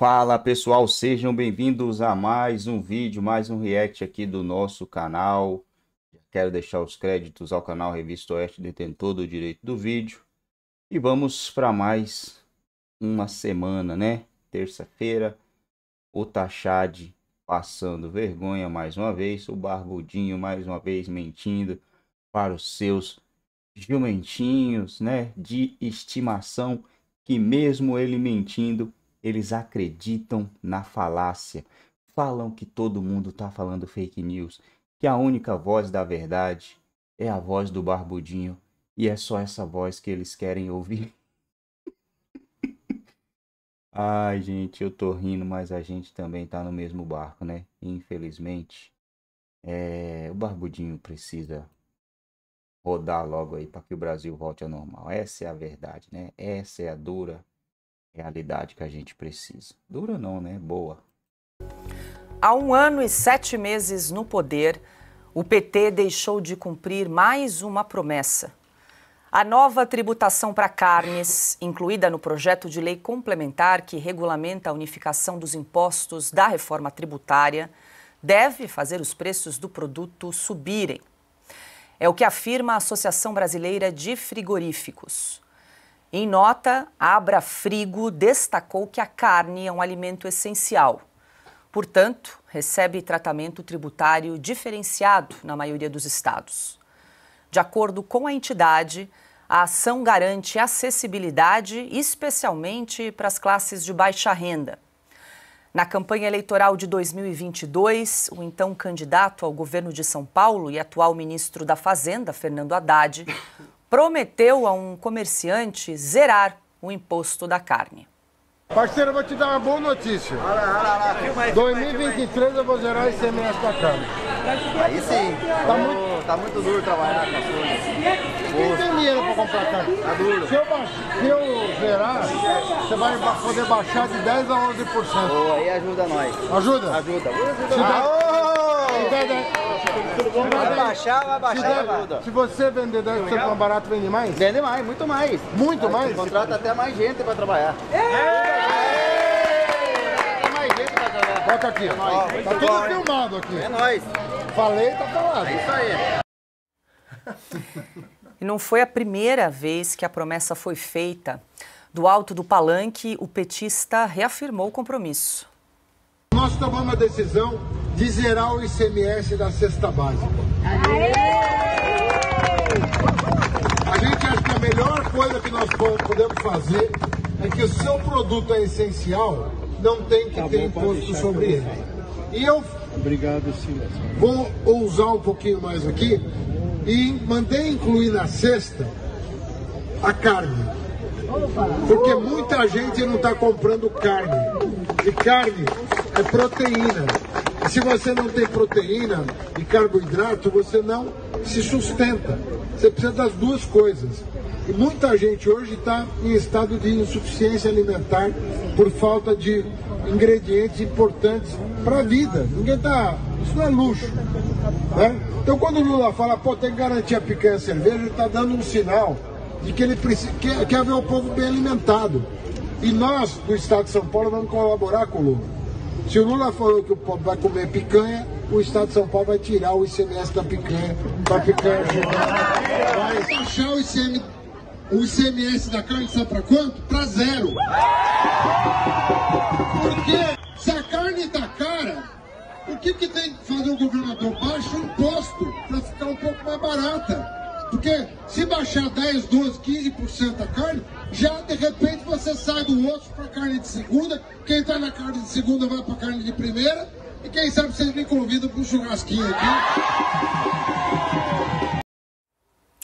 Fala pessoal, sejam bem-vindos a mais um vídeo, mais um react aqui do nosso canal. Quero deixar os créditos ao canal Revista Oeste, detentor do direito do vídeo. E vamos para mais uma semana, né? Terça-feira, o Tachad passando vergonha mais uma vez, o Barbudinho mais uma vez mentindo para os seus jumentinhos, né? De estimação, que mesmo ele mentindo eles acreditam na falácia. Falam que todo mundo está falando fake news, que a única voz da verdade é a voz do barbudinho e é só essa voz que eles querem ouvir. Ai, gente, eu tô rindo, mas a gente também tá no mesmo barco, né? Infelizmente, é... o barbudinho precisa rodar logo aí para que o Brasil volte ao normal. Essa é a verdade, né? Essa é a dura realidade que a gente precisa. Dura não, né? Boa. Há um ano e sete meses no poder, o PT deixou de cumprir mais uma promessa. A nova tributação para carnes, incluída no projeto de lei complementar que regulamenta a unificação dos impostos da reforma tributária, deve fazer os preços do produto subirem. É o que afirma a Associação Brasileira de Frigoríficos. Em nota, Abra Frigo destacou que a carne é um alimento essencial. Portanto, recebe tratamento tributário diferenciado na maioria dos estados. De acordo com a entidade, a ação garante acessibilidade, especialmente para as classes de baixa renda. Na campanha eleitoral de 2022, o então candidato ao governo de São Paulo e atual ministro da Fazenda, Fernando Haddad, prometeu a um comerciante zerar o imposto da carne. Parceiro, eu vou te dar uma boa notícia. Olha lá, olha lá. Filma aí, 2023 eu vou zerar esse ICMS da carne. Aí sim. Tá, oh, muito... tá muito duro trabalhar com a coisas. Quem tem dinheiro pra comprar carne? Tá duro. Se eu, Se eu zerar, você vai poder baixar de 10% a 11%. Oh, aí ajuda nós. Ajuda? Ajuda. ajuda. Se der... Vai baixar, vai baixar, vai Se você vender 10% mais barato, vende mais? Vende mais, muito mais. Muito Aí, mais? Contrata até mais gente para trabalhar. É. mais gente para trabalhar. Bota aqui, ó. tá tudo filmado aqui. É nóis. Falei, tá falado. É isso aí. e não foi a primeira vez que a promessa foi feita. Do alto do palanque, o petista reafirmou o compromisso nós tomamos a decisão de zerar o ICMS da cesta básica. A gente acha que a melhor coisa que nós podemos fazer é que o seu produto é essencial, não tem que tá ter bom, imposto sobre ele. E eu Obrigado, vou ousar um pouquinho mais aqui e mandei incluir na cesta a carne. Porque muita gente não está comprando carne. E carne é proteína. E se você não tem proteína e carboidrato, você não se sustenta. Você precisa das duas coisas. E muita gente hoje está em estado de insuficiência alimentar por falta de ingredientes importantes para a vida. Ninguém está. Isso não é luxo. Né? Então, quando o Lula fala, pô, tem que garantir a picanha a cerveja, ele está dando um sinal de que ele precisa, quer, quer ver o povo bem alimentado. E nós, do Estado de São Paulo, vamos colaborar com o Lula. Se o Lula falou que o povo vai comer picanha, o Estado de São Paulo vai tirar o ICMS da picanha, para picanha Vai baixar o, ICM, o ICMS da carne, sabe para quanto? Para zero. Porque se a carne tá cara, o que, que tem que fazer o governador? Baixa o imposto para ficar um pouco mais barata. Porque se baixar 10, 12, 15% a carne, já de repente você sai do osso para carne de segunda, quem está na carne de segunda vai para carne de primeira, e quem sabe vocês me convidam para um churrasquinho aqui.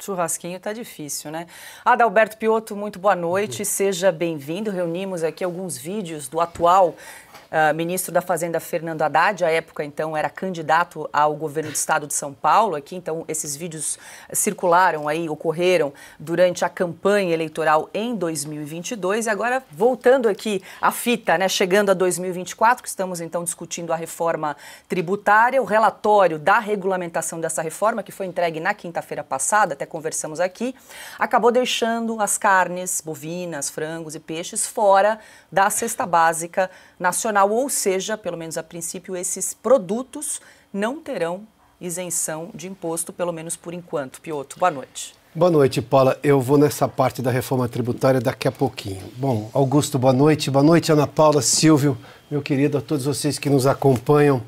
Churrasquinho tá difícil, né? Adalberto Piotto, muito boa noite, seja bem-vindo. Reunimos aqui alguns vídeos do atual ah, ministro da Fazenda Fernando Haddad, à época então era candidato ao governo do estado de São Paulo aqui, então esses vídeos circularam aí, ocorreram durante a campanha eleitoral em 2022 e agora voltando aqui a fita, né, chegando a 2024, que estamos então discutindo a reforma tributária, o relatório da regulamentação dessa reforma que foi entregue na quinta-feira passada, até conversamos aqui, acabou deixando as carnes bovinas, frangos e peixes fora da cesta básica nacional nacional, ou seja, pelo menos a princípio, esses produtos não terão isenção de imposto, pelo menos por enquanto. Pioto, boa noite. Boa noite, Paula. Eu vou nessa parte da reforma tributária daqui a pouquinho. Bom, Augusto, boa noite. Boa noite, Ana Paula, Silvio, meu querido, a todos vocês que nos acompanham.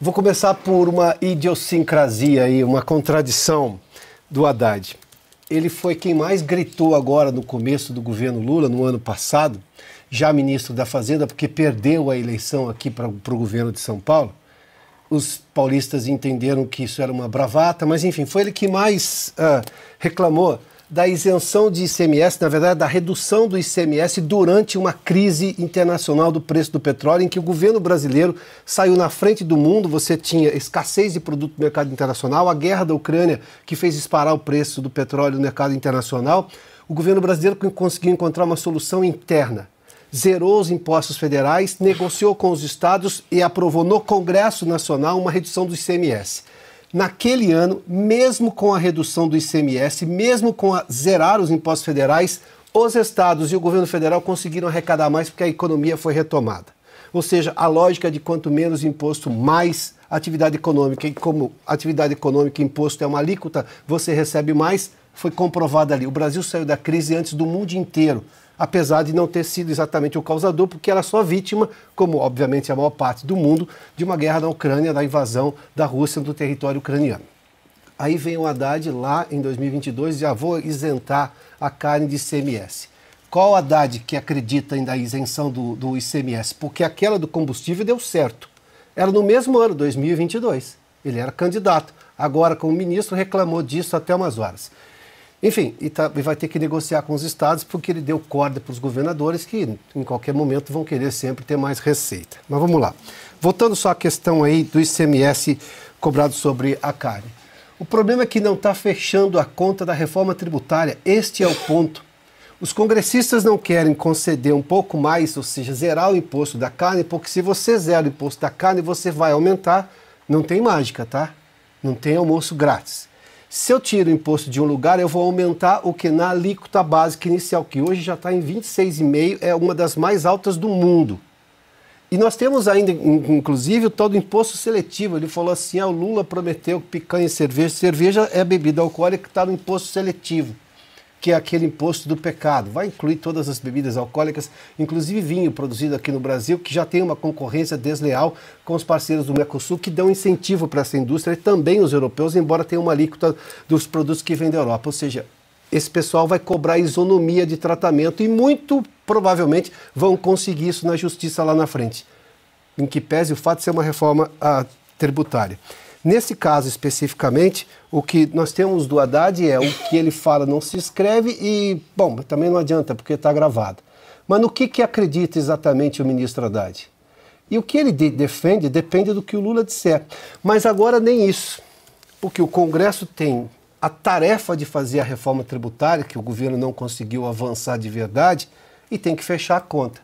Vou começar por uma idiosincrasia aí, uma contradição do Haddad. Ele foi quem mais gritou agora no começo do governo Lula, no ano passado, já ministro da Fazenda, porque perdeu a eleição aqui para o governo de São Paulo. Os paulistas entenderam que isso era uma bravata, mas enfim, foi ele que mais uh, reclamou da isenção de ICMS, na verdade, da redução do ICMS durante uma crise internacional do preço do petróleo, em que o governo brasileiro saiu na frente do mundo. Você tinha escassez de produto no mercado internacional, a guerra da Ucrânia, que fez disparar o preço do petróleo no mercado internacional. O governo brasileiro conseguiu encontrar uma solução interna zerou os impostos federais, negociou com os estados e aprovou no Congresso Nacional uma redução do ICMS. Naquele ano, mesmo com a redução do ICMS, mesmo com a zerar os impostos federais, os estados e o governo federal conseguiram arrecadar mais porque a economia foi retomada. Ou seja, a lógica de quanto menos imposto, mais atividade econômica, e como atividade econômica imposto é uma alíquota, você recebe mais, foi comprovada ali. O Brasil saiu da crise antes do mundo inteiro apesar de não ter sido exatamente o causador, porque ela é só vítima, como obviamente a maior parte do mundo, de uma guerra na Ucrânia, da invasão da Rússia do território ucraniano. Aí vem o Haddad lá em 2022 já vou isentar a carne de ICMS. Qual Haddad que acredita ainda na isenção do, do ICMS? Porque aquela do combustível deu certo. Era no mesmo ano, 2022. Ele era candidato. Agora, como ministro, reclamou disso até umas horas. Enfim, e, tá, e vai ter que negociar com os estados porque ele deu corda para os governadores que em qualquer momento vão querer sempre ter mais receita. Mas vamos lá. Voltando só à questão aí do ICMS cobrado sobre a carne. O problema é que não está fechando a conta da reforma tributária. Este é o ponto. Os congressistas não querem conceder um pouco mais, ou seja, zerar o imposto da carne, porque se você zera o imposto da carne, você vai aumentar. Não tem mágica, tá? Não tem almoço grátis. Se eu tiro o imposto de um lugar, eu vou aumentar o que na alíquota básica inicial, que hoje já está em 26,5, é uma das mais altas do mundo. E nós temos ainda, inclusive, o todo imposto seletivo. Ele falou assim: ah, o Lula prometeu que picanha e cerveja. Cerveja é bebida alcoólica que está no imposto seletivo que é aquele imposto do pecado. Vai incluir todas as bebidas alcoólicas, inclusive vinho produzido aqui no Brasil, que já tem uma concorrência desleal com os parceiros do Mercosul, que dão incentivo para essa indústria e também os europeus, embora tenha uma alíquota dos produtos que vêm da Europa. Ou seja, esse pessoal vai cobrar isonomia de tratamento e muito provavelmente vão conseguir isso na justiça lá na frente. Em que pese o fato de ser uma reforma ah, tributária. Nesse caso especificamente, o que nós temos do Haddad é o que ele fala não se escreve e, bom, também não adianta porque está gravado. Mas no que, que acredita exatamente o ministro Haddad? E o que ele de defende depende do que o Lula disser. Mas agora nem isso, porque o Congresso tem a tarefa de fazer a reforma tributária, que o governo não conseguiu avançar de verdade, e tem que fechar a conta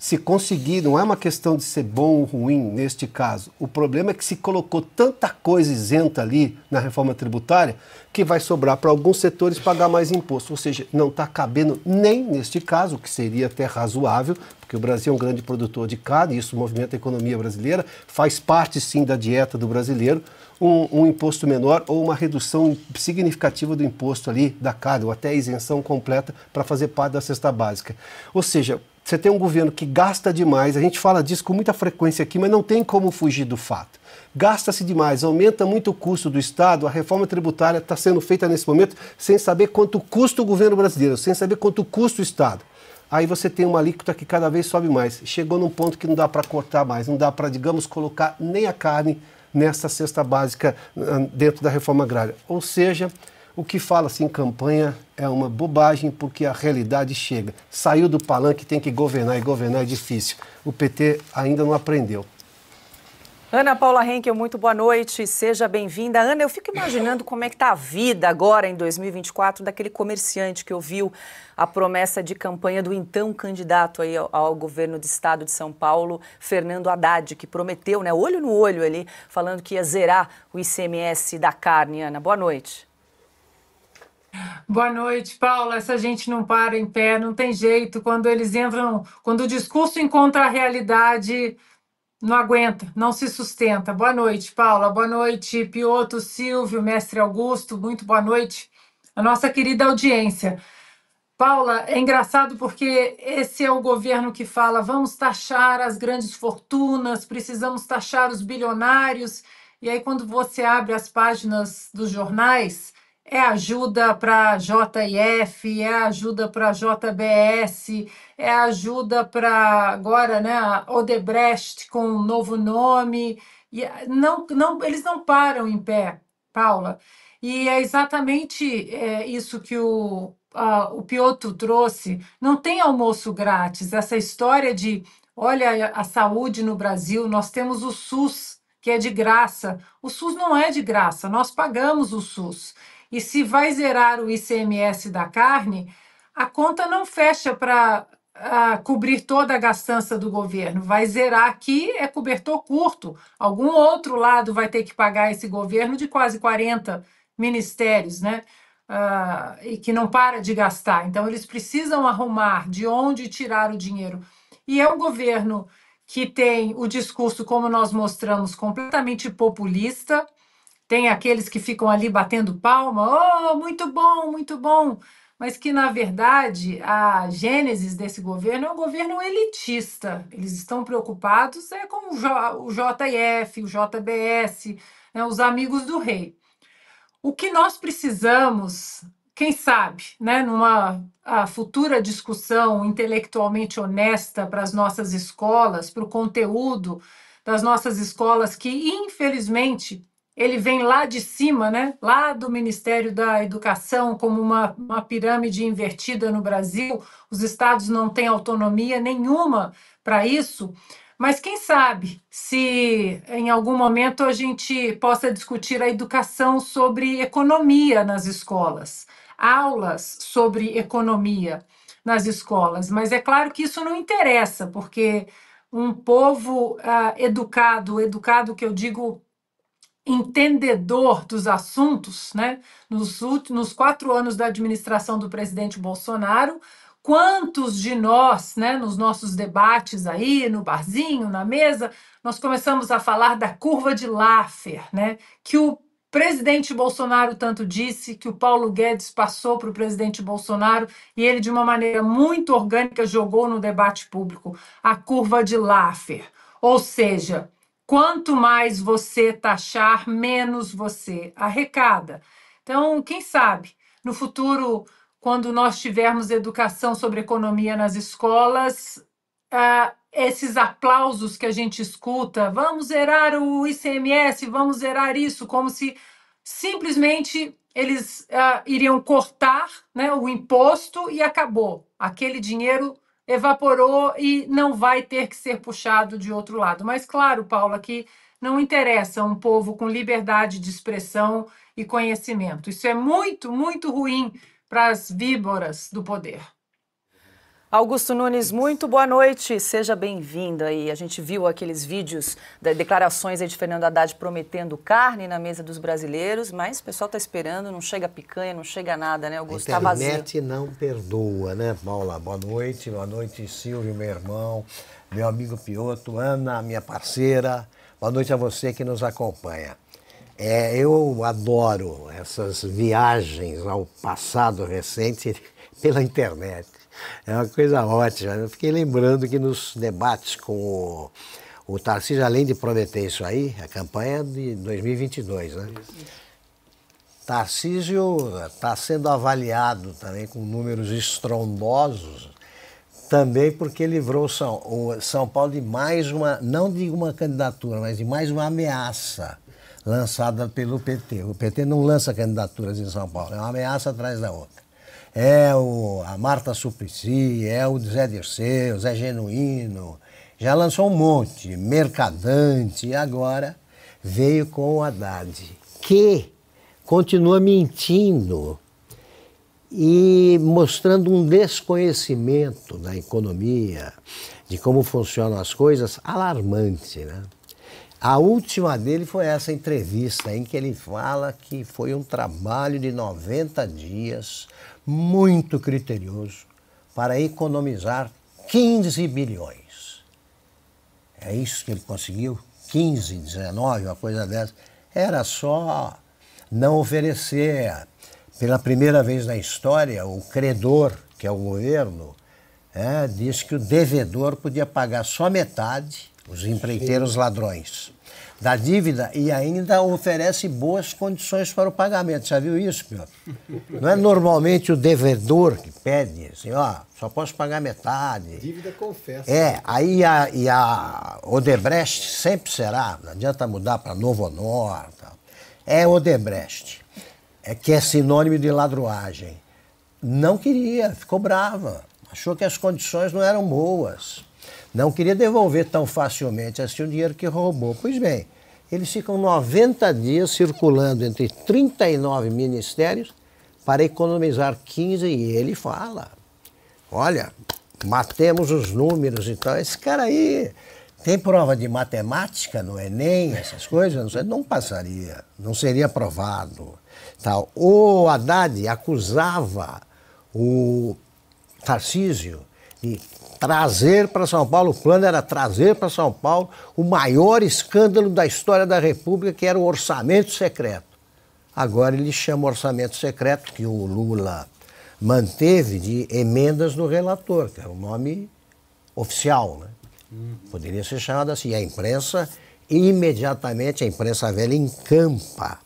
se conseguir, não é uma questão de ser bom ou ruim neste caso. O problema é que se colocou tanta coisa isenta ali na reforma tributária que vai sobrar para alguns setores pagar mais imposto. Ou seja, não está cabendo nem neste caso, que seria até razoável, porque o Brasil é um grande produtor de carne, isso movimenta a economia brasileira, faz parte sim da dieta do brasileiro, um, um imposto menor ou uma redução significativa do imposto ali da carne, ou até isenção completa para fazer parte da cesta básica. Ou seja, você tem um governo que gasta demais, a gente fala disso com muita frequência aqui, mas não tem como fugir do fato. Gasta-se demais, aumenta muito o custo do Estado, a reforma tributária está sendo feita nesse momento sem saber quanto custa o governo brasileiro, sem saber quanto custa o Estado. Aí você tem uma alíquota que cada vez sobe mais. Chegou num ponto que não dá para cortar mais, não dá para, digamos, colocar nem a carne nessa cesta básica ah, dentro da reforma agrária. Ou seja, o que fala-se assim em campanha é uma bobagem porque a realidade chega. Saiu do palanque, tem que governar e governar é difícil. O PT ainda não aprendeu. Ana Paula Henkel, muito boa noite, seja bem-vinda. Ana, eu fico imaginando como é que está a vida agora em 2024 daquele comerciante que ouviu a promessa de campanha do então candidato aí ao, governo do estado de São Paulo, Fernando Haddad, que prometeu, né, olho no olho ali, falando que ia zerar o ICMS da carne. Ana, boa noite. Boa noite, Paula. Essa gente não para em pé, não tem jeito. Quando eles entram, quando o discurso encontra a realidade, não aguenta, não se sustenta. Boa noite, Paula. Boa noite, Pioto, Silvio, Mestre Augusto. Muito boa noite, a nossa querida audiência. Paula, é engraçado porque esse é o governo que fala: vamos taxar as grandes fortunas, precisamos taxar os bilionários. E aí, quando você abre as páginas dos jornais, é ajuda para JF, é ajuda para JBS, é ajuda para agora, né, Odebrecht com um novo nome. E não, não, eles não param em pé, Paula. E é exatamente é, isso que o, o Piotr trouxe. Não tem almoço grátis. Essa história de, olha, a saúde no Brasil, nós temos o SUS, que é de graça. O SUS não é de graça, nós pagamos o SUS e se vai zerar o ICMS da carne, a conta não fecha para ah, cobrir toda a gastança do governo. Vai zerar aqui, é cobertor curto. Algum outro lado vai ter que pagar esse governo de quase 40 ministérios, né? Ah, e que não para de gastar. Então, eles precisam arrumar de onde tirar o dinheiro. E é um governo que tem o discurso, como nós mostramos, completamente populista. Tem aqueles que ficam ali batendo palma, oh, muito bom, muito bom, mas que na verdade a gênesis desse governo é um governo elitista. Eles estão preocupados é com o JF, o JBS, né, os amigos do rei. O que nós precisamos, quem sabe, né, numa futura discussão intelectualmente honesta para as nossas escolas, para o conteúdo das nossas escolas, que infelizmente ele vem lá de cima, né? lá do Ministério da Educação, como uma, uma pirâmide invertida no Brasil. Os estados não têm autonomia nenhuma para isso. Mas quem sabe se em algum momento a gente possa discutir a educação sobre economia nas escolas, aulas sobre economia nas escolas. Mas é claro que isso não interessa, porque um povo ah, educado, educado que eu digo entendedor dos assuntos, né? Nos últimos quatro anos da administração do presidente Bolsonaro, quantos de nós, né, nos nossos debates aí, no barzinho, na mesa, nós começamos a falar da curva de Laffer, né, que o presidente Bolsonaro tanto disse, que o Paulo Guedes passou para o presidente Bolsonaro e ele, de uma maneira muito orgânica, jogou no debate público a curva de Laffer. Ou seja, Quanto mais você taxar, menos você arrecada. Então, quem sabe, no futuro, quando nós tivermos educação sobre economia nas escolas, uh, esses aplausos que a gente escuta, vamos zerar o ICMS, vamos zerar isso, como se simplesmente eles uh, iriam cortar né, o imposto e acabou. Aquele dinheiro evaporou e não vai ter que ser puxado de outro lado. Mas, claro, Paula, que não interessa um povo com liberdade de expressão e conhecimento. Isso é muito, muito ruim para as víboras do poder. Augusto Nunes, muito boa noite, seja bem-vindo aí. A gente viu aqueles vídeos, declarações de Fernando Haddad prometendo carne na mesa dos brasileiros, mas o pessoal está esperando, não chega picanha, não chega nada, né, Augusto? Tá a internet tá não perdoa, né, Paula? Boa noite, boa noite, Silvio, meu irmão, meu amigo Pioto, Ana, minha parceira. Boa noite a você que nos acompanha. É, eu adoro essas viagens ao passado recente pela internet é uma coisa ótima. Eu fiquei lembrando que nos debates com o, o Tarcísio, além de prometer isso aí, a campanha é de 2022, né? Tarcísio está eh, sendo avaliado também com números estrondosos, também porque livrou São, o São Paulo de mais uma, não de uma candidatura, mas de mais uma ameaça lançada pelo PT. O PT não lança candidaturas em São Paulo, é uma ameaça atrás da outra é o, a Marta Suplicy, é o Zé Dirceu, Zé Genuíno. Já lançou um monte, Mercadante, e agora veio com o Haddad, que continua mentindo e mostrando um desconhecimento da economia, de como funcionam as coisas, alarmante, né? A última dele foi essa entrevista em que ele fala que foi um trabalho de 90 dias muito criterioso para economizar 15 bilhões. É isso que ele conseguiu? 15, 19, uma coisa dessa. Era só não oferecer, pela primeira vez na história, o credor, que é o governo, é, diz que o devedor podia pagar só metade, os empreiteiros ladrões da dívida e ainda oferece boas condições para o pagamento. Já viu isso, Piotr? Não é normalmente o devedor que pede, assim, ó, só posso pagar metade. Dívida confessa. É, aí a, e a Odebrecht sempre será, não adianta mudar para Novo Honor. Tal. É Odebrecht, é que é sinônimo de ladruagem. Não queria, ficou brava, achou que as condições não eram boas. Não queria devolver tão facilmente assim o dinheiro que roubou. Pois bem, eles ficam 90 dias circulando entre 39 ministérios para economizar 15 e ele fala: olha, matemos os números e tal. Esse cara aí tem prova de matemática no Enem, é essas coisas, não, sei, não passaria, não seria aprovado. Tal. O Haddad acusava o Tarcísio de trazer para São Paulo, o plano era trazer para São Paulo o maior escândalo da história da República, que era o orçamento secreto. Agora ele chama orçamento secreto, que o Lula manteve, de emendas no relator, que era é o nome oficial. Né? Poderia ser chamado assim. A imprensa, imediatamente, a imprensa velha encampa.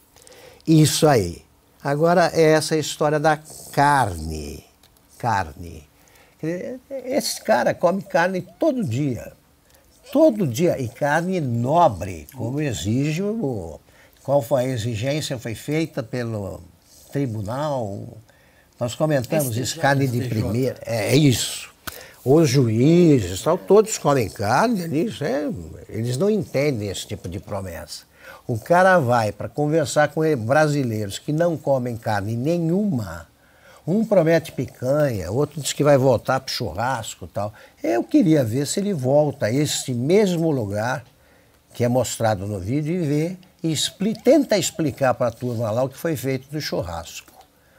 Isso aí. Agora é essa história da carne. Carne. É, é, esse cara come carne todo dia. Todo dia. E carne nobre, como exige o. Qual foi a exigência? Foi feita pelo tribunal. Nós comentamos isso, carne de primeira. É isso. Os juízes, tal, todos comem carne eles, é, eles não entendem esse tipo de promessa. O cara vai para conversar com brasileiros que não comem carne nenhuma um promete picanha, outro diz que vai voltar para churrasco tal. Eu queria ver se ele volta a esse mesmo lugar que é mostrado no vídeo e vê e expli tenta explicar para a turma lá o que foi feito do churrasco.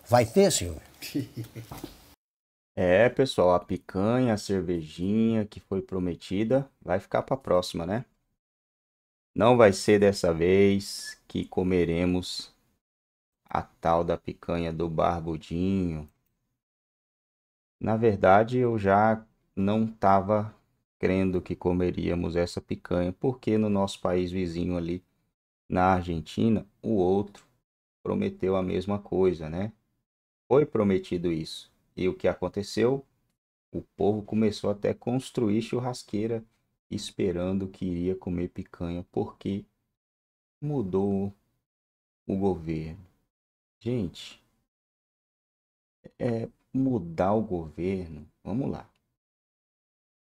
Vai ter, senhor. É, pessoal, a picanha, a cervejinha que foi prometida vai ficar para a próxima, né? Não vai ser dessa vez que comeremos a tal da picanha do barbudinho. Na verdade, eu já não estava crendo que comeríamos essa picanha, porque no nosso país vizinho ali, na Argentina, o outro prometeu a mesma coisa, né? Foi prometido isso. E o que aconteceu? O povo começou até a construir churrasqueira esperando que iria comer picanha, porque mudou o governo. Gente, é mudar o governo, vamos lá.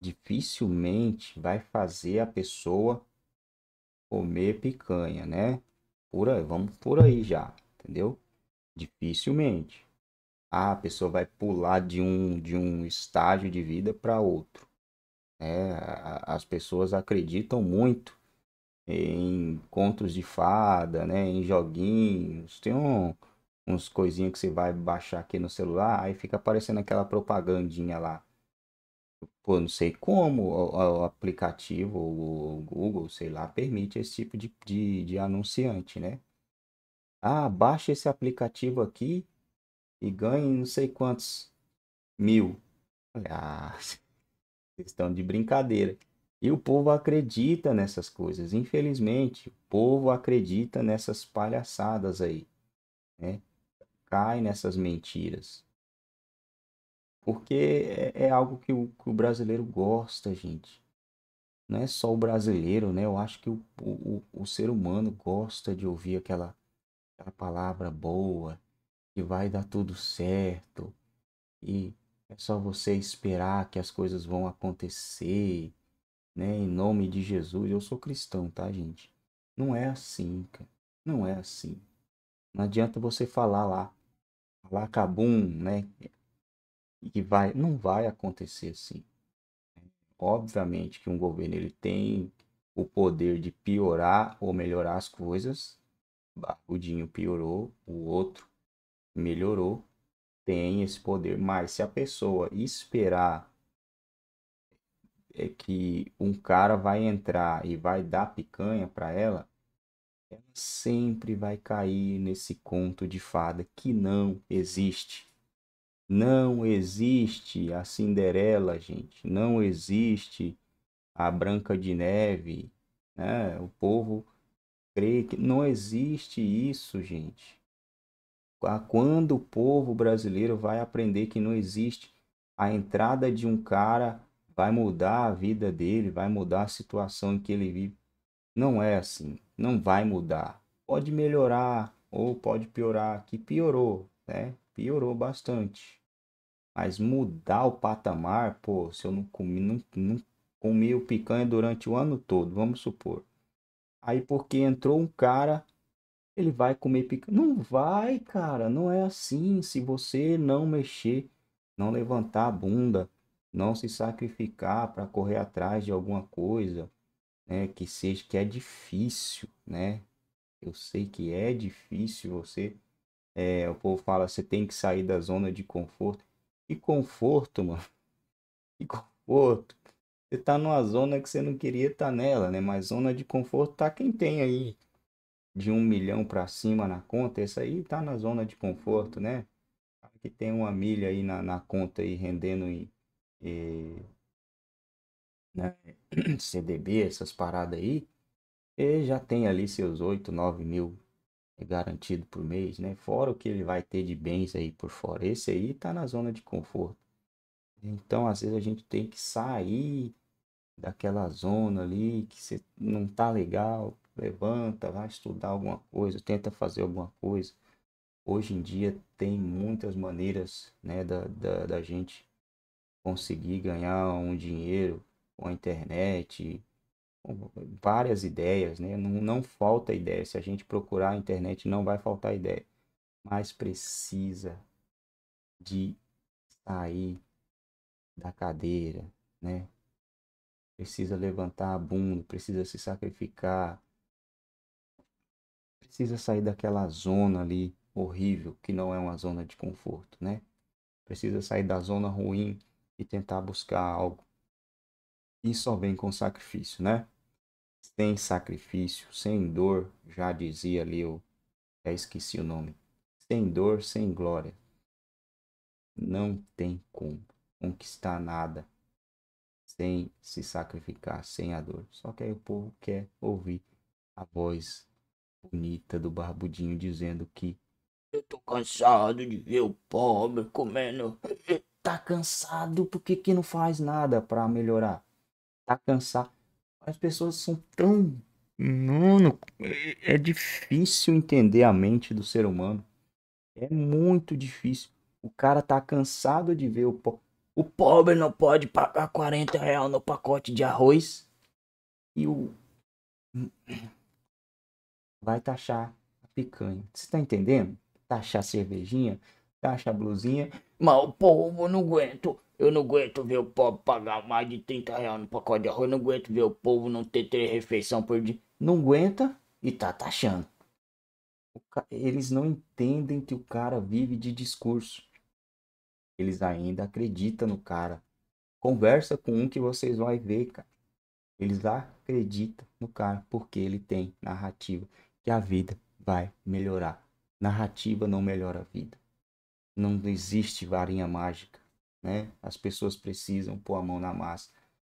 Dificilmente vai fazer a pessoa comer picanha, né? Por aí, vamos por aí já, entendeu? Dificilmente. a pessoa vai pular de um, de um estágio de vida para outro. É, as pessoas acreditam muito em contos de fada, né, em joguinhos. Tem um, uns coisinhos que você vai baixar aqui no celular, aí fica aparecendo aquela propagandinha lá. Pô, não sei como o, o aplicativo, o, o Google, sei lá, permite esse tipo de, de, de anunciante, né? Ah, baixa esse aplicativo aqui e ganhe não sei quantos mil. Ah, estão de brincadeira. E o povo acredita nessas coisas. Infelizmente, o povo acredita nessas palhaçadas aí. Né? cai nessas mentiras. Porque é, é, algo que o, que o brasileiro gosta, gente. Não é só o brasileiro, né? Eu acho que o, o, o ser humano gosta de ouvir aquela, aquela palavra boa, que vai dar tudo certo, e é só você esperar que as coisas vão acontecer, né? Em nome de Jesus. Eu sou cristão, tá, gente? Não é assim, cara. Não é assim. Não adianta você falar lá, lacabum, né? Que vai, não vai acontecer assim. Obviamente que um governo ele tem o poder de piorar ou melhorar as coisas. O Dinho piorou, o outro melhorou, tem esse poder. Mas se a pessoa esperar é que um cara vai entrar e vai dar picanha para ela, ela sempre vai cair nesse conto de fada que não existe. Não existe a Cinderela, gente. Não existe a Branca de Neve. Né? O povo crê que não existe isso, gente. Quando o povo brasileiro vai aprender que não existe a entrada de um cara vai mudar a vida dele, vai mudar a situação em que ele vive. Não é assim não vai mudar. Pode melhorar ou pode piorar, que piorou, né? Piorou bastante. Mas mudar o patamar, pô, se eu não comi, não, não comi o picanha durante o ano todo, vamos supor. Aí porque entrou um cara, ele vai comer picanha. Não vai, cara, não é assim. Se você não mexer, não levantar a bunda, não se sacrificar para correr atrás de alguma coisa, né? Que seja que é difícil, né? Eu sei que é difícil você. É, o povo fala, você tem que sair da zona de conforto. E conforto, mano. E conforto. Você tá numa zona que você não queria estar tá nela, né? Mas zona de conforto tá quem tem aí de um milhão para cima na conta. Essa aí tá na zona de conforto, né? Que tem uma milha aí na, na conta e rendendo em, em eh, né? CDB, essas paradas aí, e já tem ali seus 8, 9 mil garantido por mês, né? Fora o que ele vai ter de bens aí por fora. Esse aí tá na zona de conforto. Então, às vezes a gente tem que sair daquela zona ali que você não tá legal, levanta, vai estudar alguma coisa, tenta fazer alguma coisa. Hoje em dia tem muitas maneiras, né, da, da, da gente conseguir ganhar um dinheiro com a internet, com várias ideias, né? Não, não falta ideia. Se a gente procurar a internet, não vai faltar ideia. Mas precisa de sair da cadeira, né? Precisa levantar a bunda, precisa se sacrificar, precisa sair daquela zona ali horrível que não é uma zona de conforto, né? Precisa sair da zona ruim e tentar buscar algo e só vem com sacrifício, né? Sem sacrifício, sem dor, já dizia ali eu, Já esqueci o nome. Sem dor, sem glória. Não tem como conquistar nada sem se sacrificar, sem a dor. Só que aí o povo quer ouvir a voz bonita do barbudinho dizendo que eu tô cansado de ver o pobre comendo. Tá cansado, por que, que não faz nada para melhorar? tá cansar. As pessoas são tão. Mano, é, é difícil entender a mente do ser humano. É muito difícil. O cara tá cansado de ver o, po... o pobre não pode pagar 40 reais no pacote de arroz. E o. Vai taxar a picanha. Você tá entendendo? Taxar a cervejinha, Caixa a blusinha. Mas, o eu não aguento. Eu não aguento ver o povo pagar mais de 30 reais no pacote de arroz. Eu não aguento ver o povo não ter três refeição por dia. Não aguenta e tá taxando. Ca... Eles não entendem que o cara vive de discurso. Eles ainda acreditam no cara. Conversa com um que vocês vão ver, cara. Eles acreditam no cara porque ele tem narrativa que a vida vai melhorar. Narrativa não melhora a vida não existe varinha mágica, né? As pessoas precisam pôr a mão na massa,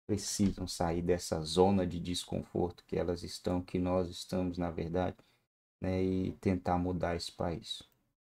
precisam sair dessa zona de desconforto que elas estão, que nós estamos, na verdade, né? E tentar mudar esse país.